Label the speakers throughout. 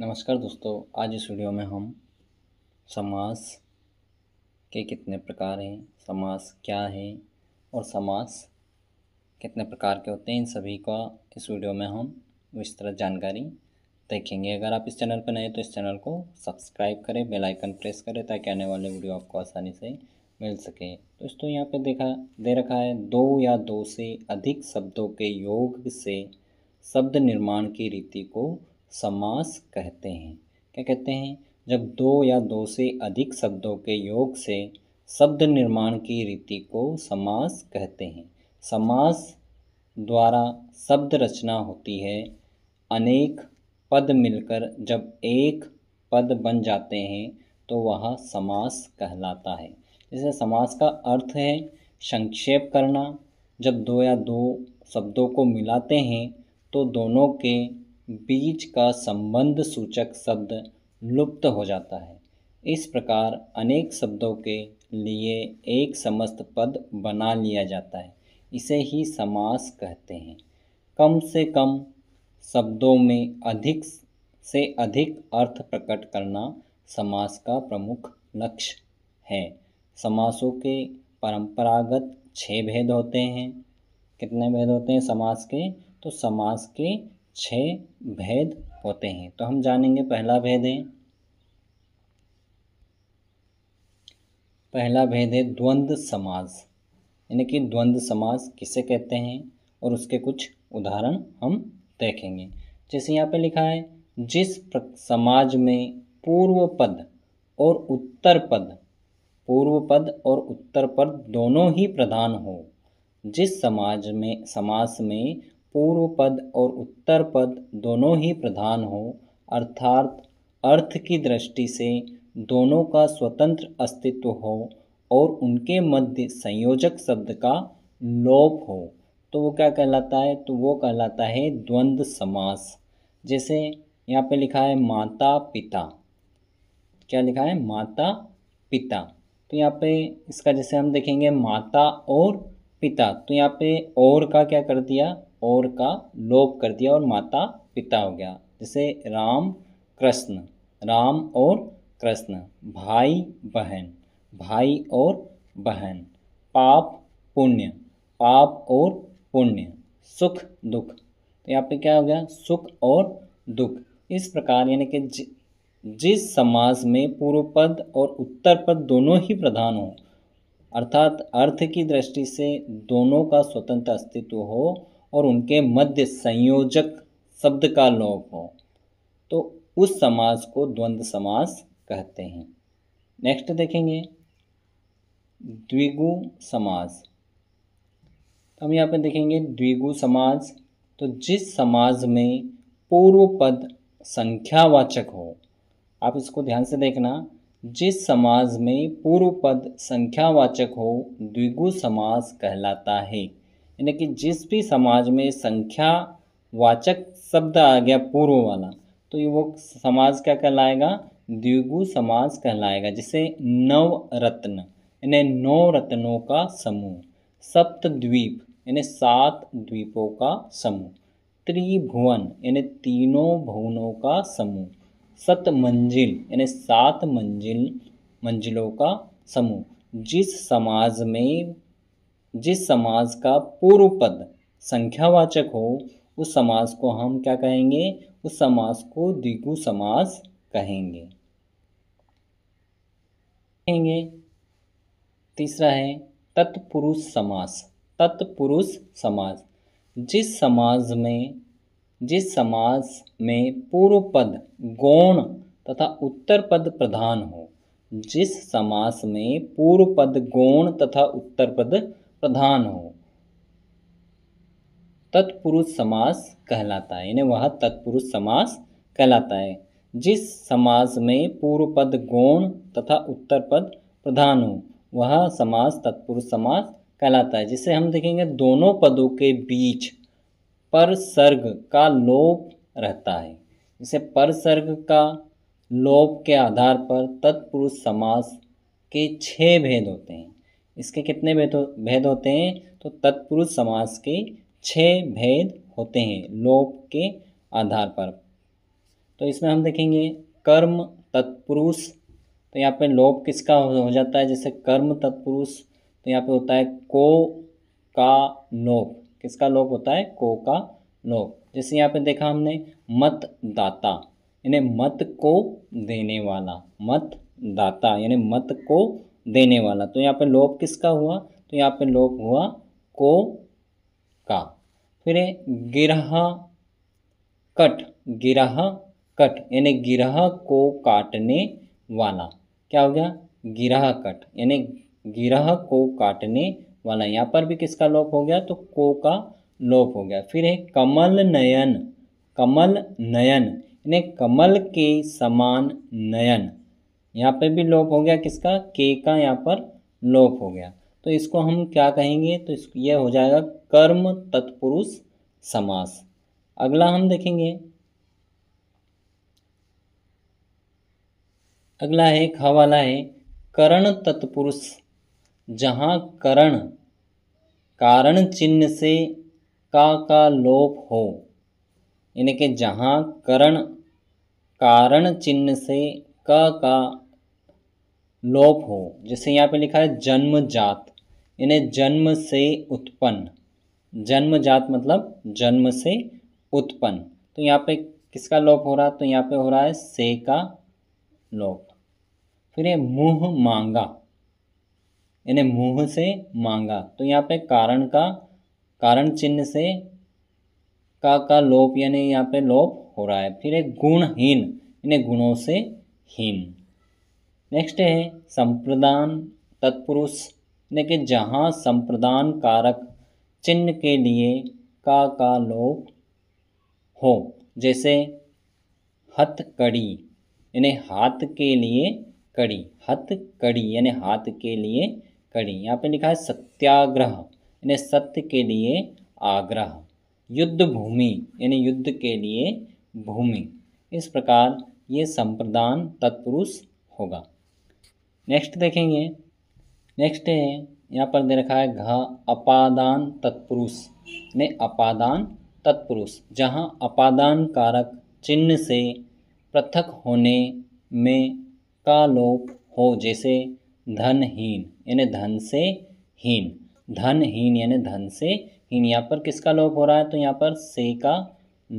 Speaker 1: नमस्कार दोस्तों आज इस वीडियो में हम समास के कितने प्रकार हैं समास क्या है और समास कितने प्रकार के होते हैं इन सभी का इस वीडियो में हम विस्तृत जानकारी देखेंगे अगर आप इस चैनल पर नए तो इस चैनल को सब्सक्राइब करें बेल आइकन प्रेस करें ताकि आने वाले वीडियो आपको आसानी से मिल सके दोस्तों यहाँ पर देखा दे रखा है दो या दो से अधिक शब्दों के योग से शब्द निर्माण की रीति को समास कहते हैं क्या कहते हैं जब दो या दो से अधिक शब्दों के योग से शब्द निर्माण की रीति को समास कहते हैं समास द्वारा शब्द रचना होती है अनेक पद मिलकर जब एक पद बन जाते हैं तो वह समास कहलाता है जैसे समास का अर्थ है संक्षेप करना जब दो या दो शब्दों को मिलाते हैं तो दोनों के बीज का संबंध सूचक शब्द लुप्त हो जाता है इस प्रकार अनेक शब्दों के लिए एक समस्त पद बना लिया जाता है इसे ही समास कहते हैं कम से कम शब्दों में अधिक से अधिक अर्थ प्रकट करना समास का प्रमुख लक्ष्य है समासों के परंपरागत छः भेद होते हैं कितने भेद होते हैं समास के तो समास के छः भेद होते हैं तो हम जानेंगे पहला भेद है पहला भेद है द्वंद्व समाज यानी कि द्वंद्व समाज किसे कहते हैं और उसके कुछ उदाहरण हम देखेंगे जैसे यहाँ पे लिखा है जिस समाज में पूर्व पद और उत्तर पद पूर्व पद और उत्तर पद दोनों ही प्रधान हो जिस समाज में समास में पूर्व पद और उत्तर पद दोनों ही प्रधान हो अर्थात अर्थ की दृष्टि से दोनों का स्वतंत्र अस्तित्व हो और उनके मध्य संयोजक शब्द का लोप हो तो वो क्या कहलाता है तो वो कहलाता है द्वंद्व समास जैसे यहाँ पे लिखा है माता पिता क्या लिखा है माता पिता तो यहाँ पे इसका जैसे हम देखेंगे माता और पिता तो यहाँ पे और का क्या कर दिया और का लोप कर दिया और माता पिता हो गया जैसे राम कृष्ण राम और कृष्ण भाई बहन भाई और बहन पाप पुण्य पाप और पुण्य सुख दुख तो यहाँ पे क्या हो गया सुख और दुख इस प्रकार यानी कि जिस समाज में पूर्व पद और उत्तर पद दोनों ही प्रधान हो अर्थात अर्थ की दृष्टि से दोनों का स्वतंत्र अस्तित्व हो और उनके मध्य संयोजक शब्द का लोप हो तो उस समास को द्वंद्व समास कहते हैं नेक्स्ट देखेंगे द्विगु समाज हम यहाँ पर देखेंगे द्विगु समाज तो जिस समाज में पूर्व पद संख्यावाचक हो आप इसको ध्यान से देखना जिस समाज में पूर्व पद संख्यावाचक हो द्विगु समास कहलाता है यानी कि जिस भी समाज में संख्या वाचक शब्द आ गया पूर्व वाला तो ये वो समाज क्या कहलाएगा द्विगु समाज कहलाएगा जिसे नव रत्न यानी नौ रत्नों का समूह सप्त द्वीप यानी सात द्वीपों का समूह त्रिभुवन यानी तीनों भुवनों का समूह सत मंजिल यानी सात मंजिल मंजिलों का समूह जिस समाज में जिस समाज का पूर्व पद संख्यावाचक हो उस समाज को हम क्या कहेंगे उस समाज को द्विगु समास कहेंगे कहेंगे तीसरा है तत्पुरुष समास तत्पुरुष समास जिस समाज में जिस समाज में पूर्व पद गौण तथा उत्तर पद प्रधान हो जिस समास में पूर्व पद गौण तथा उत्तर पद प्रधान हो तत्पुरुष समास कहलाता है यानी वह तत्पुरुष समास कहलाता है जिस समाज में पूर्व पद गौण तथा उत्तर पद प्रधान हो वह समास तत्पुरुष समास कहलाता है जिसे हम देखेंगे दोनों पदों के बीच पर सर्ग का लोप रहता है जिसे पर सर्ग का लोप के आधार पर तत्पुरुष समास के छः भेद होते हैं इसके कितने भेद भेद होते हैं तो तत्पुरुष समास के छः भेद होते हैं लोप के आधार पर तो इसमें हम देखेंगे कर्म तत्पुरुष तो यहाँ पे लोप किसका हो जाता है जैसे कर्म तत्पुरुष तो यहाँ पे होता है को का लोप किसका लोप होता है को का लोप जैसे यहाँ पे देखा हमने मत दाता यानी मत को देने वाला मत दाता यानी मत को देने वाला तो यहाँ पे लोप किसका हुआ तो यहाँ पे लोप हुआ को का फिर गिरह कट गिरह कट यानी गिरह को काटने वाला क्या हो गया गिरह कट यानी गिरह को काटने वाला यहाँ पर भी किसका लोप हो गया तो को का लोप हो गया फिर है कमल नयन कमल नयन यानी कमल के समान नयन यहाँ पे भी लोप हो गया किसका के का यहाँ पर लोप हो गया तो इसको हम क्या कहेंगे तो इस यह हो जाएगा कर्म तत्पुरुष समास अगला हम देखेंगे अगला है ख वाला है करण तत्पुरुष जहाँ करण कारण चिन्ह से का का लोप हो यानी कि जहाँ करण कारण चिन्ह से क का, का लोप हो जैसे यहाँ पे लिखा है जन्म जात इन्हें जन्म से उत्पन्न जन्म जात मतलब जन्म से उत्पन्न तो यहाँ पे किसका लोप हो रहा है तो यहाँ पे हो रहा है से का लोप फिर ये मुँह मांगा इन्हें मुँह से मांगा तो यहाँ पे कारण का कारण चिन्ह से का का लोप यानी यहाँ पे लोप हो रहा है फिर एक गुणहीन इन्हें गुणों से हीन नेक्स्ट है संप्रदान तत्पुरुष यानी कि जहाँ संप्रदान कारक चिन्ह के लिए का का लोप हो जैसे हथ कड़ी यानी हाथ के लिए कड़ी हथ कड़ी यानी हाथ के लिए कड़ी यहाँ पे लिखा है सत्याग्रह यानी सत्य के लिए आग्रह युद्ध भूमि यानी युद्ध के लिए भूमि इस प्रकार ये संप्रदान तत्पुरुष होगा नेक्स्ट देखेंगे नेक्स्ट है यहाँ पर दे रखा है घ अपादान तत्पुरुष ने अपादान तत्पुरुष जहाँ अपादान कारक चिन्ह से पृथक होने में का लोप हो जैसे धनहीन यानी धन से हीन धनहीन यानी धन से हीन यहाँ पर किसका लोप हो रहा है तो यहाँ पर से का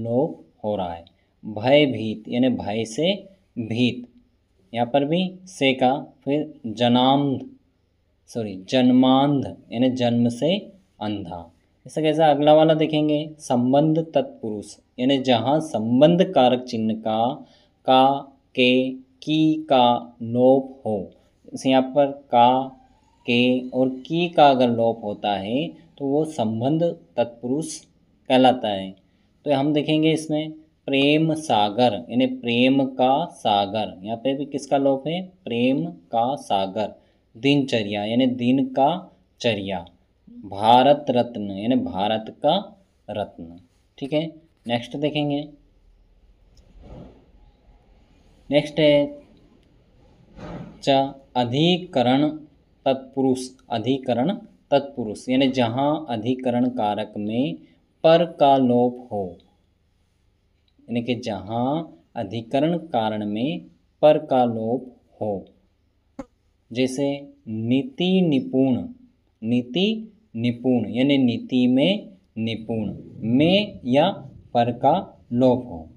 Speaker 1: लोप हो रहा है भयभीत यानी भय से भीत यहाँ पर भी से का फिर जनाम्ध सॉरी जन्मांध यानी जन्म से अंधा ऐसा कैसा अगला वाला देखेंगे संबंध तत्पुरुष यानी जहाँ संबंध कारक चिन्ह का का के की का लोप हो इस यहाँ पर का के और की का अगर लोप होता है तो वो संबंध तत्पुरुष कहलाता है तो हम देखेंगे इसमें प्रेम सागर यानी प्रेम का सागर यहाँ पे भी किसका लोप है प्रेम का सागर दिनचर्या यानी दिन का चर्या भारत रत्न यानी भारत का रत्न ठीक है नेक्स्ट देखेंगे नेक्स्ट है च अधिकरण तत्पुरुष अधिकरण तत्पुरुष यानी जहाँ अधिकरण कारक में पर का लोप हो यानी कि जहाँ अधिकरण कारण में पर का लोप हो जैसे नीति निपुण नीति निपुण यानी नीति में निपुण में या पर का लोप हो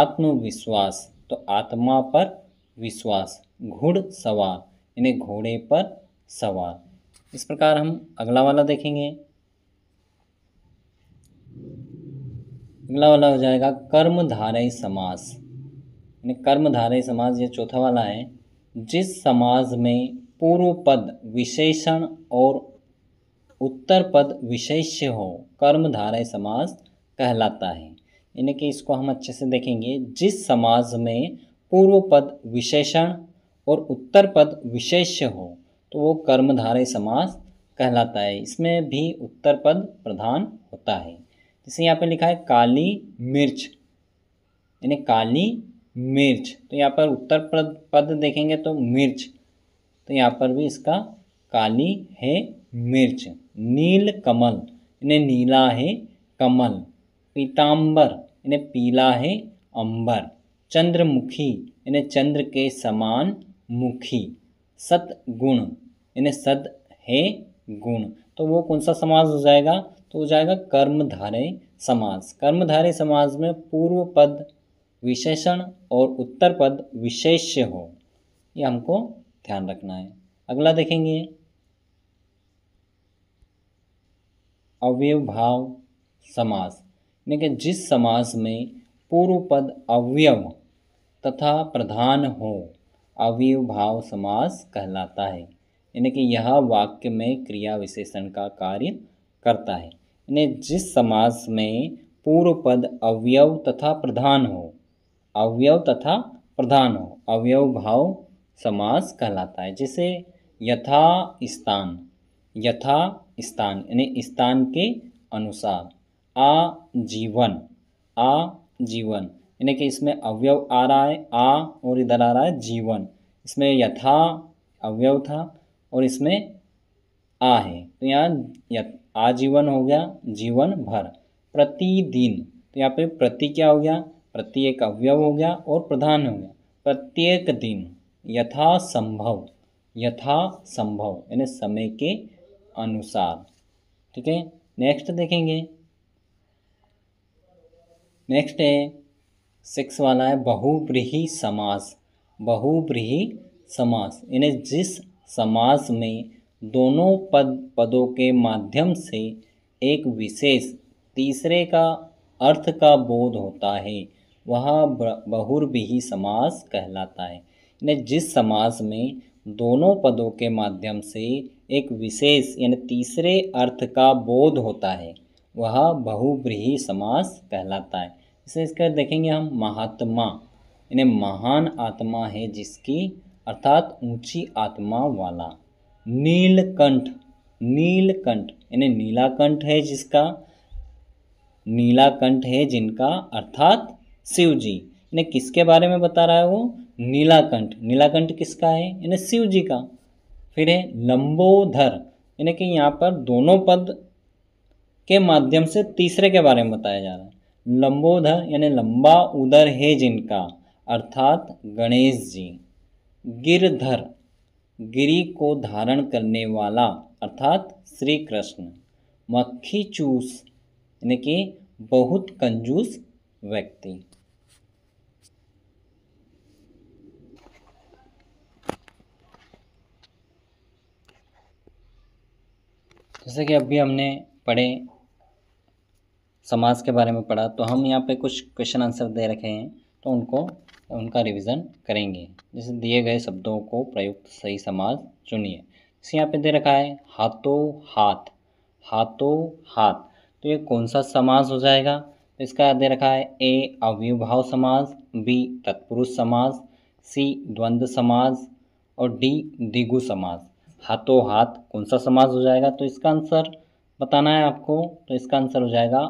Speaker 1: आत्मविश्वास तो आत्मा पर विश्वास घुड़ सवार यानी घोड़े पर सवार इस प्रकार हम अगला वाला देखेंगे अगला वाला हो जाएगा कर्मधारय समास यानी कर्मधारय समास ये चौथा वाला है जिस समाज में पूर्व पद विशेषण और उत्तर पद विशेष्य हो कर्मधारय समास कहलाता है यानी कि इसको हम अच्छे से देखेंगे जिस समाज में पूर्व पद विशेषण और उत्तर पद विशेष्य हो तो वो कर्मधारय समास कहलाता है इसमें भी उत्तर पद प्रधान होता है जैसे यहाँ पे लिखा है काली मिर्च यानी काली मिर्च तो यहाँ पर उत्तर पद देखेंगे तो मिर्च तो यहाँ पर भी इसका काली है मिर्च नील कमल इन्हें नीला है कमल पीताम्बर इन्हें पीला है अंबर चंद्रमुखी इन्हें चंद्र के समान मुखी सत गुण इन्हें सद है गुण तो वो कौन सा समाज हो जाएगा तो हो जाएगा कर्मधारय समास कर्मधारय समास में पूर्व पद विशेषण और उत्तर पद विशेष्य हो ये हमको ध्यान रखना है अगला देखेंगे अवयव भाव समास जिस समास में पूर्व पद अवयव तथा प्रधान हो अवयव भाव समास कहलाता है यानी कि यह वाक्य में क्रिया विशेषण का कार्य करता है यानी जिस समास में पूर्व पद अवयव तथा प्रधान हो अवयव तथा प्रधान हो अवयव भाव समास कहलाता है जैसे यथा स्थान यथा स्थान यानी स्थान के अनुसार आ जीवन आ जीवन यानी कि इसमें अवयव आ रहा है आ और इधर आ रहा है जीवन इसमें यथा अवयव था और इसमें आ है तो यहाँ आजीवन हो गया जीवन भर प्रतिदिन तो यहाँ पे प्रति क्या हो गया प्रति एक अवयव हो गया और प्रधान हो गया प्रत्येक दिन यथा संभव यथा संभव यानी समय के अनुसार ठीक है नेक्स्ट देखेंगे नेक्स्ट है सिक्स वाला है बहुब्रीही समास बहुब्रीही समास यानी जिस समास में दोनों पद पदों के माध्यम से एक विशेष तीसरे का अर्थ का बोध होता है वह बहुर्विही समास कहलाता है यानी जिस समास में दोनों पदों के माध्यम से एक विशेष यानी तीसरे अर्थ का बोध होता है वह बहुब्रीही समास कहलाता है इसे इसका देखेंगे हम महात्मा यानी महान आत्मा है जिसकी अर्थात ऊंची आत्मा वाला नीलकंठ नीलकंठ यानी नीलाकंठ है जिसका नीलाकंठ है जिनका अर्थात शिव जी यानी किसके बारे में बता रहा है वो नीलाकंठ नीलाकंठ किसका है यानी शिव जी का फिर है लंबोधर यानी कि यहाँ पर दोनों पद के माध्यम से तीसरे के बारे में बताया जा रहा है लंबोधर यानी लंबा उदर है जिनका अर्थात गणेश जी गिरधर गिरी को धारण करने वाला अर्थात श्री कृष्ण मक्खी चूस यानी कि बहुत कंजूस व्यक्ति जैसे कि अभी हमने पढ़े समाज के बारे में पढ़ा तो हम यहाँ पे कुछ क्वेश्चन आंसर दे रखे हैं तो उनको उनका रिवीजन करेंगे जैसे दिए गए शब्दों को प्रयुक्त सही समाज चुनिए जैसे यहाँ पे दे रखा है हाथों हाथ हाथों हाथ तो ये कौन सा समाज हो जाएगा तो इसका दे रखा है ए अव्युभाव समाज बी तत्पुरुष समाज सी द्वंद्व समाज और डी दिगु समाज हाथों हाथ कौन सा समाज हो जाएगा तो इसका आंसर बताना है आपको तो इसका आंसर हो जाएगा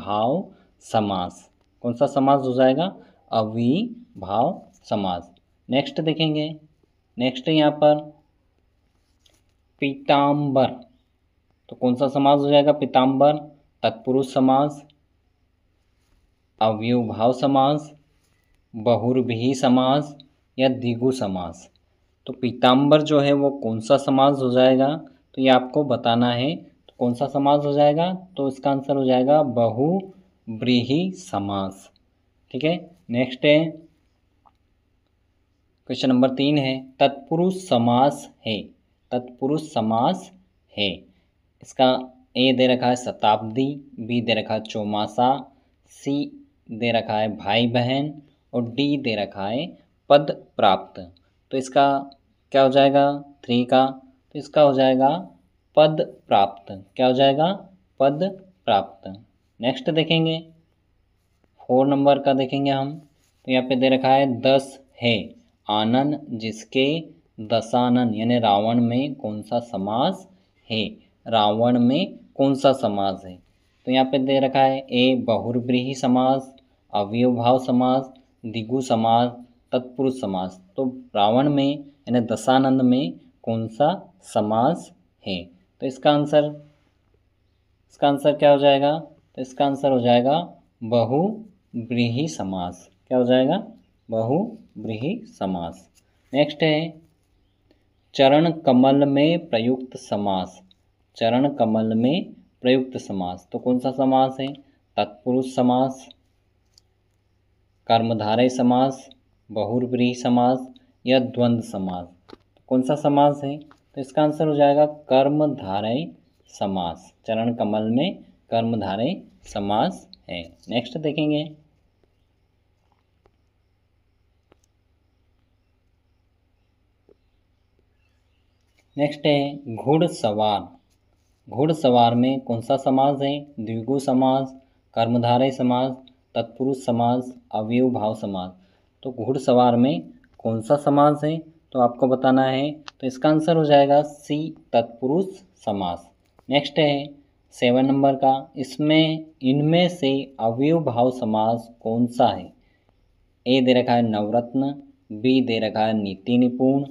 Speaker 1: भाव समास कौन सा समास हो जाएगा भाव समास नेक्स्ट देखेंगे नेक्स्ट यहाँ पर पीताम्बर तो कौन सा समास हो जाएगा पीताम्बर तत्पुरुष समास अव्यवभाव समास बहुर्भी समास या दिगु समास तो पीताम्बर जो है वो कौन सा समास हो जाएगा तो ये आपको बताना है तो कौन सा समास हो जाएगा तो इसका आंसर हो जाएगा बहुब्रीही समास ठीक है नेक्स्ट है क्वेश्चन नंबर तीन है तत्पुरुष समास है तत्पुरुष समास है इसका ए दे रखा है शताब्दी बी दे रखा है चौमासा सी दे रखा है भाई बहन और डी दे रखा है पद प्राप्त तो इसका क्या हो जाएगा थ्री का तो इसका हो जाएगा पद प्राप्त क्या हो जाएगा पद प्राप्त नेक्स्ट देखेंगे फोर नंबर का देखेंगे हम तो यहाँ पे दे रखा है दस है आनंद जिसके दशानन यानी रावण में कौन सा समास है रावण में कौन सा समास है तो यहाँ पे दे रखा है ए बहुर्ब्रीही समास अव्यवभाव समाज समास दिगु समास तत्पुरुष समास तो रावण में यानी दशानंद में कौन सा समास है तो इसका आंसर इसका आंसर क्या हो जाएगा तो इसका आंसर हो जाएगा बहु ब्रीही समास क्या हो जाएगा बहुब्रीही समास नेक्स्ट है चरण कमल में प्रयुक्त समास चरण कमल में प्रयुक्त समास तो कौन सा समास है तत्पुरुष समास कर्मधारय समास बहुर्व्रीह समास या द्वंद्व समास तो कौन सा समास है तो इसका आंसर हो जाएगा कर्मधारय समास चरण कमल में कर्मधारय समास है नेक्स्ट देखेंगे नेक्स्ट है घुड़सवार घुड़सवार में कौन सा समाज है द्विगु समाज कर्मधारय समाज तत्पुरुष समाज अवयव भाव समाज तो घुड़सवार में कौन सा समाज है तो आपको बताना है तो इसका आंसर हो जाएगा सी तत्पुरुष समाज नेक्स्ट है सेवन नंबर का इसमें इनमें से अवयव भाव समास कौन सा है ए दे रखा है नवरत्न बी दे रखा है नीति निपुण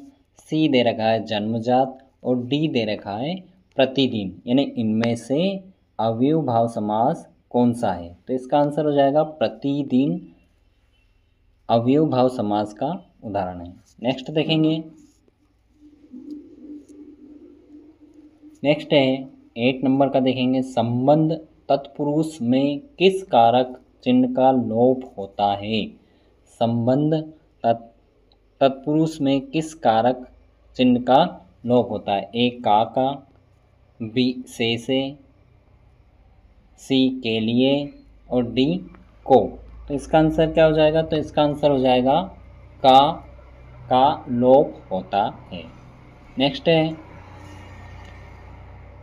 Speaker 1: सी दे रखा है जन्मजात और डी दे रखा है प्रतिदिन यानी इनमें से अवयव भाव समास कौन सा है तो इसका आंसर हो जाएगा प्रतिदिन अवयव भाव समास का उदाहरण है नेक्स्ट देखेंगे नेक्स्ट है एट नंबर का देखेंगे संबंध तत्पुरुष में किस कारक चिन्ह का लोप होता है संबंध तत् तत्पुरुष में किस कारक चिन्ह का लोप होता है ए का का बी से से सी के लिए और डी को तो इसका आंसर क्या हो जाएगा तो इसका आंसर हो जाएगा का का लोप होता है नेक्स्ट है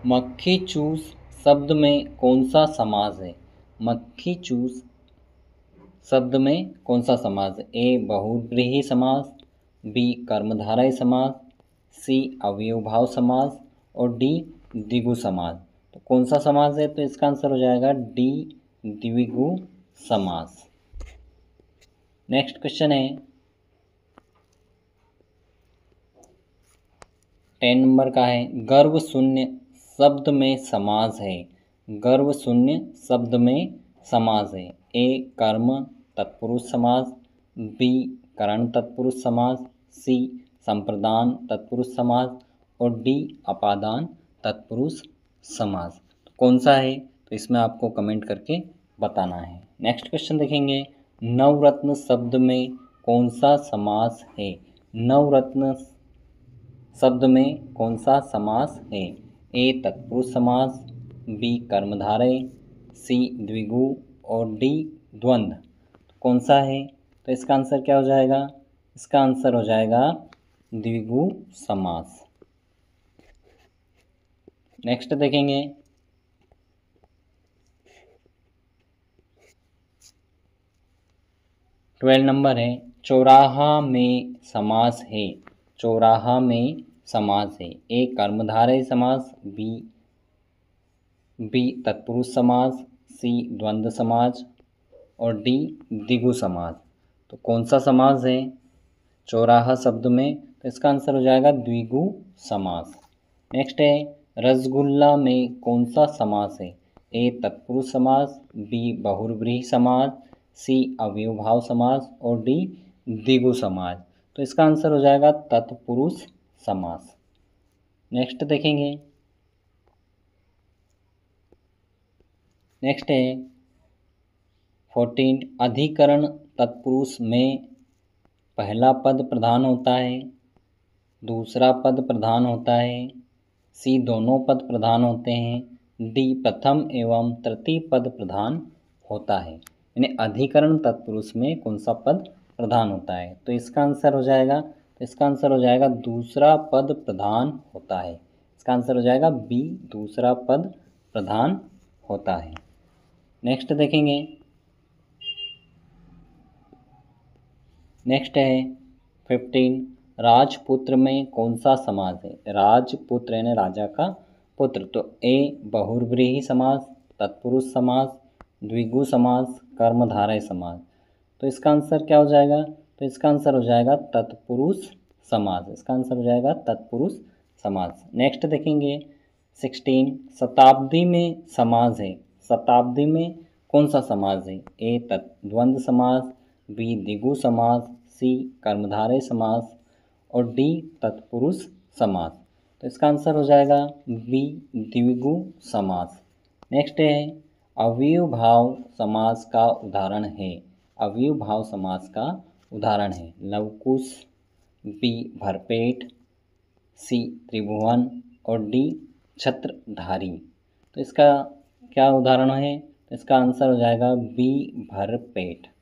Speaker 1: मक्खी चूस शब्द में कौन सा समाज है मक्खी चूस शब्द में कौन सा समाज ए बहुग्रीही समाज बी कर्मधारय समाज सी अवयभाव समाज और डी द्विगु समाज तो कौन सा समाज है तो इसका आंसर हो जाएगा डी द्विगु समाज नेक्स्ट क्वेश्चन है टेन नंबर का है गर्व शून्य शब्द में समाज है गर्व शून्य शब्द में समाज है ए कर्म तत्पुरुष समाज बी करण तत्पुरुष समाज सी संप्रदान तत्पुरुष समाज और डी अपादान तत्पुरुष समाज तो कौन सा है तो इसमें आपको कमेंट करके बताना है नेक्स्ट क्वेश्चन देखेंगे नवरत्न शब्द में कौन सा समास है नवरत्न शब्द में कौन सा समास है ए तत्पुरुष समास बी कर्मधारे सी द्विगु और डी द्वंद्व तो कौन सा है तो इसका आंसर क्या हो जाएगा इसका आंसर हो जाएगा द्विगु समास नेक्स्ट देखेंगे ट्वेल्व नंबर है चौराहा में समास है चौराहा में समास है ए कर्मधारय समास बी बी तत्पुरुष समास सी द्वंद्व समाज और डी दिगु समाज तो कौन सा समाज है चौराहा शब्द में तो इसका आंसर हो जाएगा द्विगु समास नेक्स्ट है रसगुल्ला में कौन सा समास है ए तत्पुरुष समास बी बहुर्व्रीह समास सी अवयभाव समास और डी दिगु समास तो इसका आंसर हो जाएगा तत्पुरुष समास नेक्स्ट देखेंगे नेक्स्ट है फोर्टीन अधिकरण तत्पुरुष में पहला पद प्रधान होता है दूसरा पद प्रधान होता है सी दोनों पद प्रधान होते हैं डी प्रथम एवं तृतीय पद प्रधान होता है यानी अधिकरण तत्पुरुष में कौन सा पद प्रधान होता है तो इसका आंसर हो जाएगा तो इसका आंसर हो जाएगा दूसरा पद प्रधान होता है इसका आंसर हो जाएगा बी दूसरा पद प्रधान होता है नेक्स्ट देखेंगे नेक्स्ट है फिफ्टीन राजपुत्र में कौन सा समाज है राजपुत्र यानी राजा का पुत्र तो ए बहुर्व्रीही समाज तत्पुरुष समाज द्विगु समाज कर्मधारय समाज तो इसका आंसर क्या हो जाएगा तो इसका आंसर हो जाएगा तत्पुरुष समाज इसका आंसर हो जाएगा तत्पुरुष समाज नेक्स्ट देखेंगे सिक्सटीन शताब्दी में समाज है शताब्दी में कौन सा समाज है ए तत्द्वंद समाज बी दिगु समाज सी कर्मधारय समाज और डी तत्पुरुष समाज तो इसका आंसर हो जाएगा बी दिगु समाज नेक्स्ट है अवयव भाव समाज का उदाहरण है अवयव भाव समाज का उदाहरण हैं लवकुश बी भरपेट सी त्रिभुवन और डी छत्रधारी तो इसका क्या उदाहरण है इसका आंसर हो जाएगा बी भरपेट